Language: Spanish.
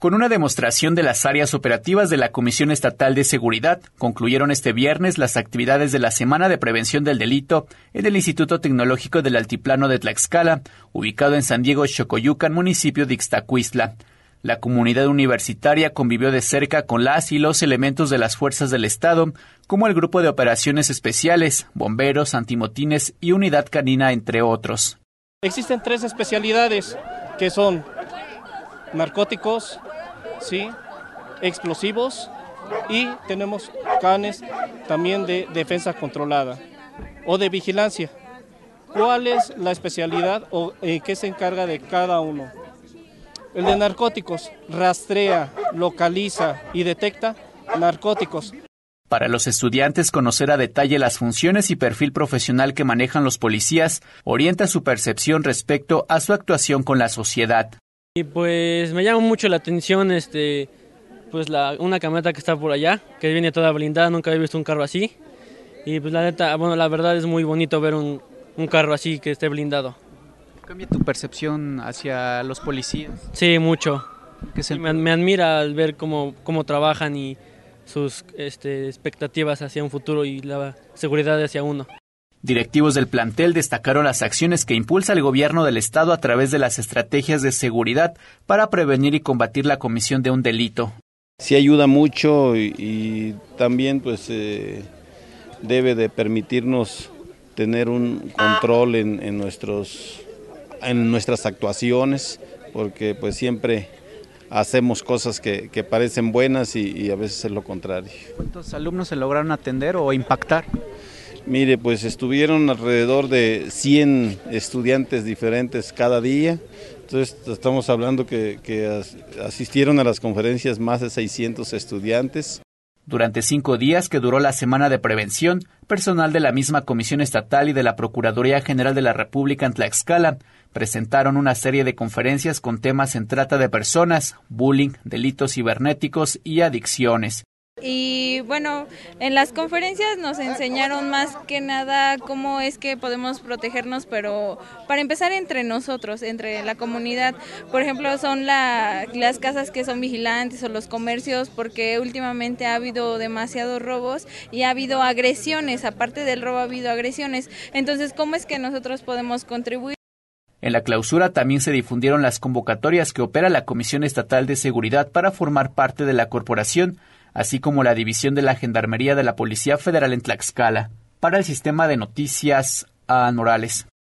Con una demostración de las áreas operativas de la Comisión Estatal de Seguridad, concluyeron este viernes las actividades de la Semana de Prevención del Delito en el Instituto Tecnológico del Altiplano de Tlaxcala, ubicado en San Diego, Chocoyucan, municipio de Ixtacuistla. La comunidad universitaria convivió de cerca con las y los elementos de las fuerzas del Estado, como el Grupo de Operaciones Especiales, bomberos, antimotines y unidad canina, entre otros. Existen tres especialidades, que son narcóticos, ¿sí? explosivos y tenemos canes también de defensa controlada o de vigilancia. ¿Cuál es la especialidad o eh, qué se encarga de cada uno? El de narcóticos rastrea, localiza y detecta narcóticos. Para los estudiantes conocer a detalle las funciones y perfil profesional que manejan los policías orienta su percepción respecto a su actuación con la sociedad. Y pues me llama mucho la atención este, pues una camioneta que está por allá, que viene toda blindada, nunca había visto un carro así. Y pues la neta, bueno, la verdad es muy bonito ver un, carro así que esté blindado. ¿Cambia tu percepción hacia los policías? Sí, mucho. me, admira al ver cómo, cómo trabajan y sus este, expectativas hacia un futuro y la seguridad hacia uno. Directivos del plantel destacaron las acciones que impulsa el gobierno del Estado a través de las estrategias de seguridad para prevenir y combatir la comisión de un delito. Sí ayuda mucho y, también pues eh, debe de permitirnos tener un control en, nuestros, en nuestras actuaciones, porque pues siempre hacemos cosas que, parecen buenas y, a veces es lo contrario. ¿Cuántos alumnos se lograron atender o impactar? Mire, pues estuvieron alrededor de 100 estudiantes diferentes cada día. Entonces estamos hablando que, asistieron a las conferencias más de 600 estudiantes. Durante cinco días que duró la semana de prevención, personal de la misma Comisión Estatal y de la Procuraduría General de la República en Tlaxcala presentaron una serie de conferencias con temas en trata de personas, bullying, delitos cibernéticos y adicciones. Y bueno, en las conferencias nos enseñaron más que nada cómo es que podemos protegernos, pero para empezar entre nosotros, entre la comunidad. Por ejemplo, son las casas que son vigilantes o los comercios, porque últimamente ha habido demasiados robos y ha habido agresiones, aparte del robo ha habido agresiones. Entonces, ¿cómo es que nosotros podemos contribuir? En la clausura también se difundieron las convocatorias que opera la Comisión Estatal de Seguridad para formar parte de la corporación así como la División de la Gendarmería de la Policía Federal en Tlaxcala, para el sistema de noticias anorales. Ah,